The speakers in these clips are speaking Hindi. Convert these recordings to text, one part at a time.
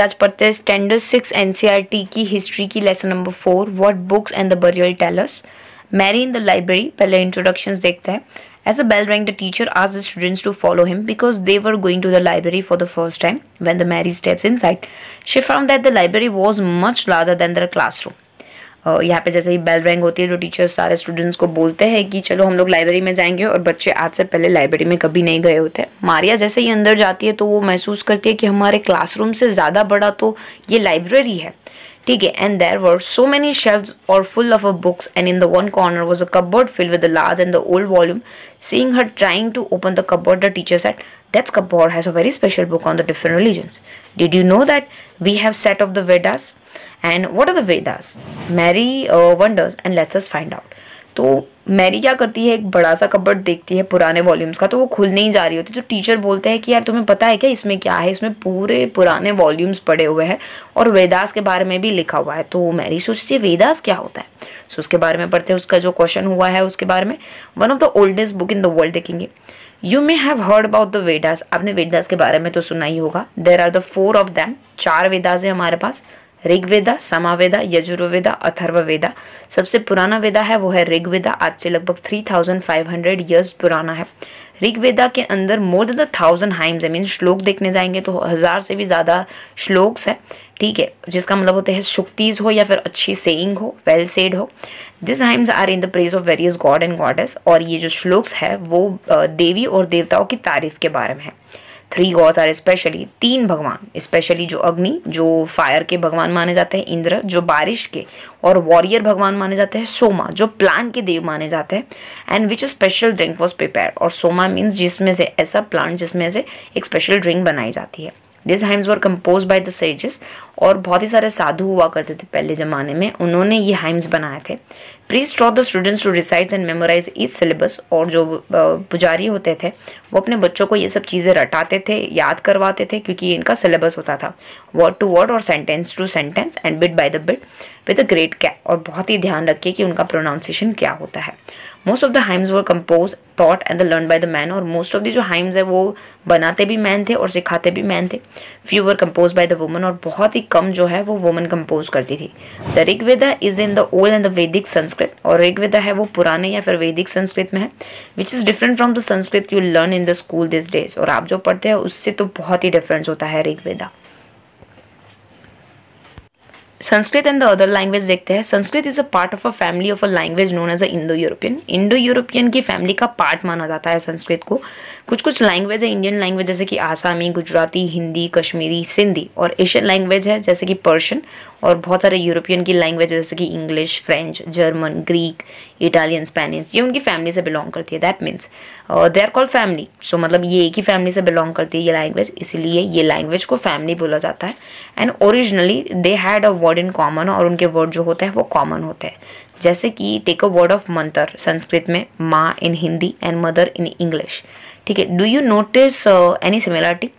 आज पढ़ते हैं स्टैंडर्ड सिक्स एनसीईआरटी की हिस्ट्री की lesson number four what books and the burial tell us Mary in the library पहले इंट्रोडक्शन देखते हैं as a bell rank the teacher आज the students to follow him because they were going to the library for the first time when the Mary steps inside she found that the library was much larger than their classroom यहाँ पे जैसे ही बेल रैंग होती है तो टीचर सारे स्टूडेंट्स को बोलते हैं कि चलो हम लोग लाइब्रेरी में जाएंगे और बच्चे आज से पहले लाइब्रेरी में कभी नहीं गए होते मारिया जैसे ही अंदर जाती है तो वो महसूस करती है कि हमारे क्लासरूम से ज़्यादा बड़ा तो ये लाइब्रेरी है ठीक है and there were so many shelve और full of a books and in the one corner was a cupboard fill with the large and the old volume seeing her trying to open the cupboard the teacher said That's Kapoor has a very special book on the different religions. Did you know that we have set of the Vedas? And what are the Vedas? Mary uh, wonders and lets us find out. तो मैरी क्या करती है एक बड़ा सा कबर्ड देखती है पुराने वॉल्यूम्स का तो वो खुल नहीं जा रही होती तो टीचर बोलते हैं कि यार तुम्हें पता है क्या इसमें क्या है इसमें पूरे पुराने वॉल्यूम्स पड़े हुए हैं और वेदास के बारे में भी लिखा हुआ है तो मैरी सोचती है वेदास क्या होता है सो उसके बारे में पढ़ते हैं उसका जो क्वेश्चन हुआ है उसके बारे में one of the oldest book in the world देखेंगे you may have heard about the Vedas आपने वेदास के बारे में तो सुना ही होगा there are the four of them चार वेदास है हमारे पास ऋग्वेदा समावेदा यजुर्वेदा अथर्ववेदा सबसे पुराना वेदा है वो है ऋग्वेदा आज से लगभग 3500 ईयर्स पुराना है ऋग्वेदा के अंदर more than the thousand hymns I mean shloka देखने जाएंगे तो हज़ार से भी ज़्यादा श्लोक्स है ठीक है जिसका मतलब होता है शुक्तिज़ हो या फिर अच्छी सेइंग हो वेल सेड हो this hymns are in the praise of various god and goddess और ये जो श्लोक्स है वो देवी और देवताओं की तारीफ के बारे में है थ्री गॉड्स आर स्पेशली तीन भगवान स्पेशली जो अग्नि जो फायर के भगवान माने जाते हैं इंद्र जो बारिश के और वॉरियर भगवान माने जाते हैं सोमा जो प्लांट के देव माने जाते हैं and which special drink was prepare और सोमा मीन्स जिसमें से ऐसा प्लांट जिसमें से एक स्पेशल ड्रिंक बनाई जाती है this hymns were compose by the sages और बहुत ही सारे साधु हुआ करते थे पहले ज़माने में उन्होंने ये हाइम्स बनाए थे priests taught the students to recite and memorise each syllables और जो पुजारी होते थे वो अपने बच्चों को ये सब चीज़ें रटाते थे याद करवाते थे क्योंकि इनका सिलेबस होता था वर्ड टू वर्ड और sentence to sentence and bit by the bit with a great care और बहुत ही ध्यान रखिए कि उनका प्रोनाउंसिएशन क्या होता है most of the hymns were compose taught and the learn by the man और मोस्ट ऑफ द जो हाइम्स है वो बनाते भी मैन थे और सिखाते भी मैन थे few were compose by the women और बहुत ही कम जो है वो वुमन कम्पोज करती थी the Rigveda is in the old and the Vedic Sanskrit और ऋग्वेदा है वो पुराने या फिर वैदिक संस्कृत में है which is different from the Sanskrit you learn in the school this days और आप जो पढ़ते हैं उससे तो बहुत ही डिफरेंस होता है Rigveda Sanskrit and the other language देखते हैं Sanskrit is a part of a family of a language known as a Indo European Indo European की फैमिली का पार्ट माना जाता है संस्कृत को कुछ कुछ लैंग्वेज है इंडियन लैंग्वेज जैसे कि आसामी गुजराती हिंदी कश्मीरी सिंधी और एशियन लैंग्वेज है जैसे कि पर्शियन और बहुत सारे यूरोपियन की लैंग्वेज जैसे कि English French German Greek Italian Spanish ये उनकी फैमिली से बिलोंग करती है that means they are call family so मतलब ये एक ही फैमिली से बिलोंग करती है ये लैंग्वेज इसीलिए ये लैंग्वेज को फैमिली बोला जाता है and originally they had a word in common और उनके वर्ड जो होते हैं वो कॉमन होते हैं जैसे कि टेक अ वर्ड ऑफ मंतर संस्कृत में माँ in Hindi and mother in English ठीक है do you notice any similarity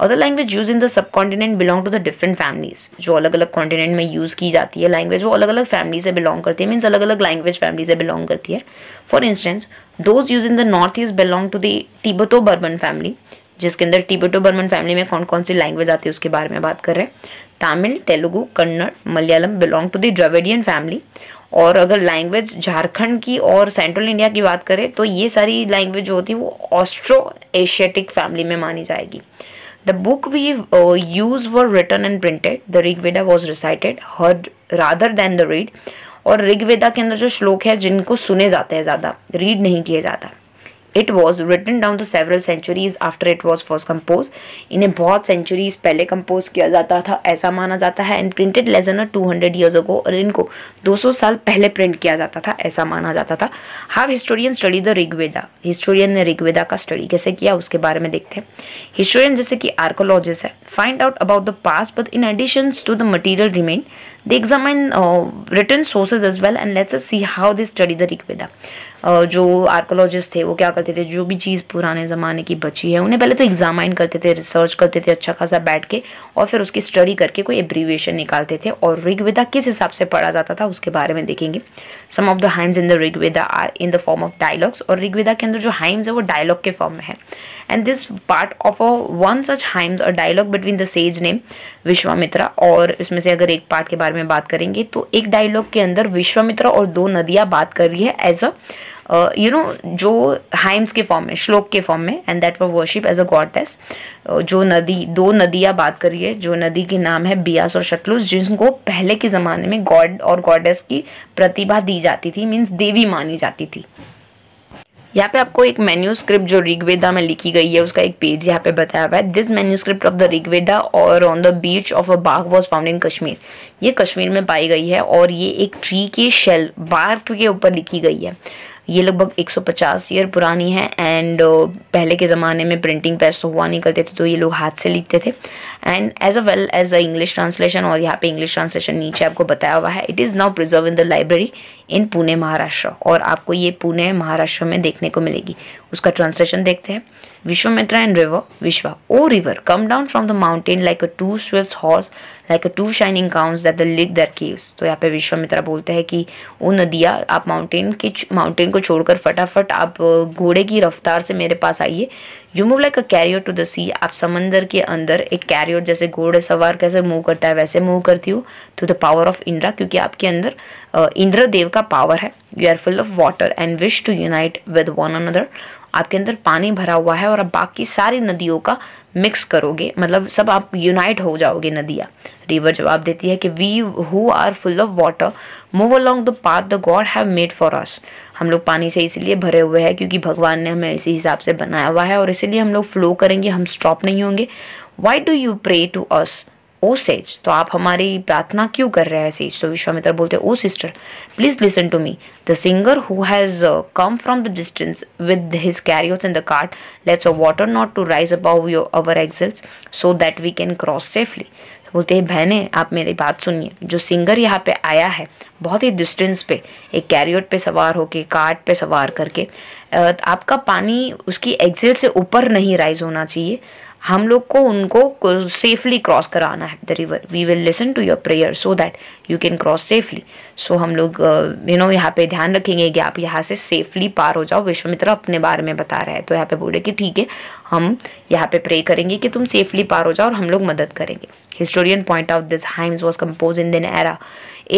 other language use in the subcontinent belong to the different families जो अलग अलग कॉन्टिनेंट में यूज़ की जाती है लैंग्वेज वो अलग अलग फैमिली से बिलोंग करती है मीन्स अलग अलग लैंग्वेज फैमिली से बिलोंग करती है for instance those use in the north east belong to the Tibeto Burman family जिसके अंदर टिबेटो बर्मन फैमिली में कौन कौन सी लैंग्वेज आती है उसके बारे में बात कर रहे हैं Tamil Telugu Kannada Malayalam belong to the Dravidian family और अगर लैंग्वेज झारखंड की और सेंट्रल इंडिया की बात करें तो ये सारी लैंग्वेज जो होती है वो ऑस्ट्रो एशियाटिक फैमिली में मानी जाएगी the book we use were written and printed the Rigveda was recited heard recited, then the read और ऋग्वेदा के अंदर जो श्लोक है जिनको सुने जाते हैं ज़्यादा रीड नहीं किए जाता it was written down the several centuries after it was first compose इन्हें बहुत सेंचुरीज पहले कम्पोज किया जाता था ऐसा माना जाता है and printed less than two hundred years ago और इनको दो सौ साल पहले प्रिंट किया जाता था ऐसा माना जाता था how historian study the Rigveda historian ने ऋग्वेदा का स्टडी कैसे किया उसके बारे में देखते हैं हिस्टोरियन जैसे कि आर्कोलॉजिस्ट है find out about the past but in addition to the material remains They examine uh, written sources as well and let's see how they study the Rig Uh, जो आर्कोलॉजिस्ट थे वो क्या करते थे जो भी चीज़ पुराने ज़माने की बची है उन्हें पहले तो एग्जामाइन करते थे रिसर्च करते थे अच्छा खासा बैठ के और फिर उसकी स्टडी करके कोई एब्रीविएशन निकालते थे और ऋग्वेदा किस हिसाब से पढ़ा जाता था उसके बारे में देखेंगे some of the hymns in the Rigveda are in the form of dialogues और ऋग्वेदा के अंदर जो हाइम्स है वो डायलॉग के फॉर्म में है and this part of a one such hymns और dialogue between the sage named Vishwamitra और इसमें से अगर एक पार्ट के बारे में में बात करेंगे तो एक डायलॉग के अंदर विश्वामित्र और दो नदियां बात कर रही है एज अ यू नो जो हाइम्स के फॉर्म में श्लोक के फॉर्म में and that for worship as a goddess जो नदी दो नदियां बात कर रही है जो नदी के नाम है बियास और शतलुज जिनको पहले के ज़माने में गॉड और गॉडेस की प्रतिभा दी जाती थी मीन्स देवी मानी जाती थी यहाँ पे आपको एक मेन्यू स्क्रिप्ट जो ऋग्वेदा में लिखी गई है उसका एक पेज यहाँ पे बताया हुआ है this manuscript of the Rigveda और on the birch of a bark was found in Kashmir ये कश्मीर में पाई गई है और ये एक ट्री के शेल बार्क के ऊपर लिखी गई है ये लगभग 150 ईयर पुरानी है एंड uh, पहले के ज़माने में प्रिंटिंग प्रेस तो हुआ नहीं करते थे तो ये लोग हाथ से लिखते थे and as a well as a English translation और यहाँ पे इंग्लिश ट्रांसलेशन नीचे आपको बताया हुआ है it is now preserve in the library in Pune Maharashtra और आपको ये पुणे महाराष्ट्र में देखने को मिलेगी उसका ट्रांसलेशन देखते हैं Vishwamitra and river Vishwa O river come down from the mountain like a two swift horse like a two shining cows that the lick their calves तो यहाँ पे विश्वमित्रा बोलते हैं कि वो नदियाँ आप माउंटेन के माउंटेन को को छोड़कर फटाफट आप घोड़े की रफ्तार से मेरे पास आइए you move like a carrier to the sea आप समंदर के अंदर एक कैरियर जैसे घोड़े सवार कैसे मूव करता है वैसे मूव करती हूँ to the power of Indra क्योंकि आपके अंदर इंद्र देव का पावर है you are full of water and wish to unite with one another आपके अंदर पानी भरा हुआ है और आप बाकी सारी नदियों का मिक्स करोगे मतलब सब आप यूनाइट हो जाओगे नदियाँ रिवर जवाब देती है कि we who are full of water move along the path the god have made for us हम लोग पानी से इसलिए भरे हुए हैं क्योंकि भगवान ने हमें इसी हिसाब से बनाया हुआ है और इसीलिए हम लोग फ्लो करेंगे हम स्टॉप नहीं होंगे why do you pray to us O sage तो आप हमारी प्रार्थना क्यों कर रहे हैं सेज तो विश्वामित्र बोलते हैं o sister please listen to me the singer who has come from the distance with his carriers in the cart let's a water not to rise above your our axles so that we can cross safely बोलते हैं बहने आप मेरी बात सुनिए जो सिंगर यहाँ पे आया है बहुत ही डिस्टेंस पे एक कैरियोट पे सवार होके कार्ट पे सवार करके आपका पानी उसकी एक्सेल से ऊपर नहीं राइज होना चाहिए हम लोग को उनको सेफली क्रॉस कराना है the river we will listen to your prayer so that you can cross safely so हम लोग यू uh, नो यहाँ पे ध्यान रखेंगे कि आप यहाँ से सेफली पार हो जाओ विश्वमित्र अपने बारे में बता रहा है तो यहाँ पे बोले कि ठीक है हम यहाँ पे प्रे करेंगे कि तुम सेफली पार हो जाओ और हम लोग मदद करेंगे historian point out this hymns was compose in the era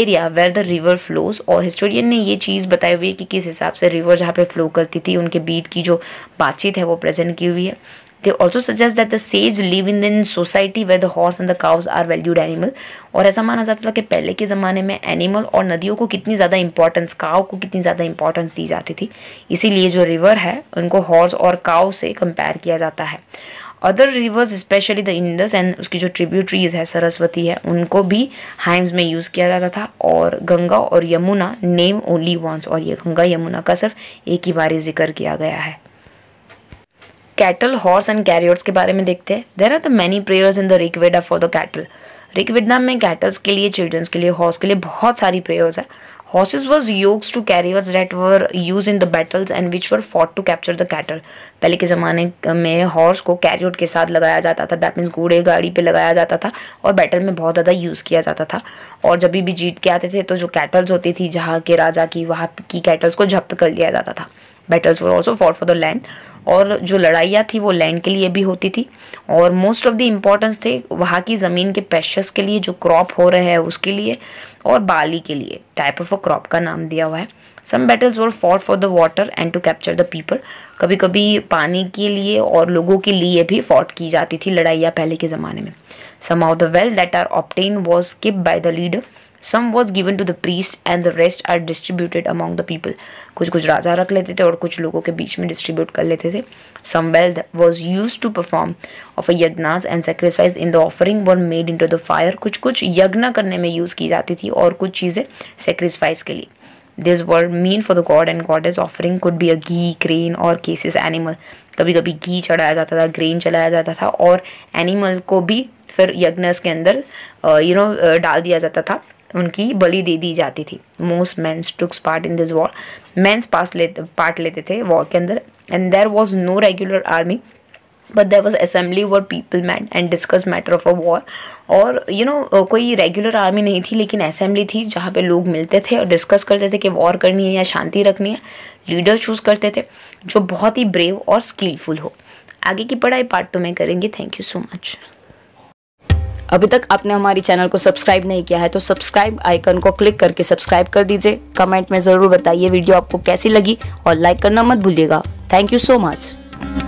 area where the river flows और हिस्टोरियन ने ये चीज़ बताई हुई है कि किस हिसाब से रिवर जहाँ पे फ्लो करती थी उनके बीच की जो बातचीत है वो प्रेजेंट की हुई है they also suggest that the sage live in the society with horse and the the are valued animal और ऐसा माना जाता था कि पहले के ज़माने में एनिमल और नदियों को कितनी ज़्यादा इंपॉर्टेंस काव को कितनी ज़्यादा इंपॉर्टेंस दी जाती थी इसीलिए जो रिवर है उनको हॉर्स और काव से कंपेयर किया जाता है other rivers especially the Indus and उसकी जो ट्रिब्यूटरीज है सरस्वती है उनको भी हाइम्स में यूज़ किया जाता था और गंगा और यमुना नेम ओनली वंस और ये गंगा यमुना का सिर्फ एक ही बार जिक्र किया गया है कैटल हॉर्स एंड कैरियर्स के बारे में देखते हैं there are the many prayers in the Rigveda for the cattle Rigveda में कैटल्स के लिए चिल्ड्रंस के लिए हॉर्स के लिए बहुत सारी प्रेयर्स है horses was yokes to carriers that were use in the battles and which were fought to capture the cattle पहले के ज़माने में हॉर्स को कैरियर के साथ लगाया जाता था दैट मीन्स घोड़े गाड़ी पे लगाया जाता था और बैटल में बहुत ज़्यादा यूज़ किया जाता था और जब भी जीत के आते थे तो जो कैटल्स होती थी जहाँ के राजा की वहाँ की कैटल्स को जब्त कर लिया जाता था battles were also for for the land और जो लड़ाइयाँ थी वो लैंड के लिए भी होती थी और मोस्ट ऑफ द इम्पोर्टेंस थे वहाँ की ज़मीन के पेशस के लिए जो क्रॉप हो रहे हैं उसके लिए और बाली के लिए टाइप ऑफ अ क्रॉप का नाम दिया हुआ है some battles were for for the water and to capture the people कभी कभी पानी के लिए और लोगों के लिए भी फॉट की जाती थी लड़ाइयाँ पहले के ज़माने में some of the wealth that are obtain was keep by the leader some was given to the priest and the rest are distributed among the people कुछ कुछ राजा रख लेते थे और कुछ लोगों के बीच में डिस्ट्रीब्यूट कर लेते थे some wealth was use to perform of a yajnas and sacrifice in the offering were made into the fire कुछ कुछ यज्ञ करने में यूज़ की जाती थी और कुछ चीज़ें सेक्रीफाइस के लिए this word mean for the god and god is offering could be a ghee grain और केसेस एनिमल कभी कभी घी चढ़ाया जाता था ग्रेन चलाया जाता था और एनिमल को भी फिर यज्ञ के अंदर यू uh, नो uh, डाल दिया जाता था उनकी बलि दे दी जाती थी most men took part in this war men पास लेते पार्ट लेते थे वॉर के अंदर and there was no regular army but there was assembly where people man and discuss matter of a war और यू you नो know, कोई रेगुलर आर्मी नहीं थी लेकिन असेंबली थी जहाँ पे लोग मिलते थे और डिस्कस करते थे कि वॉर करनी है या शांति रखनी है लीडर चूज़ करते थे जो बहुत ही ब्रेव और स्किलफुल हो आगे की पढ़ाई पार्ट टू में करेंगे थैंक यू सो मच अभी तक आपने हमारी चैनल को सब्सक्राइब नहीं किया है तो सब्सक्राइब आइकन को क्लिक करके सब्सक्राइब कर दीजिए कमेंट में ज़रूर बताइए वीडियो आपको कैसी लगी और लाइक करना मत भूलिएगा थैंक यू सो मच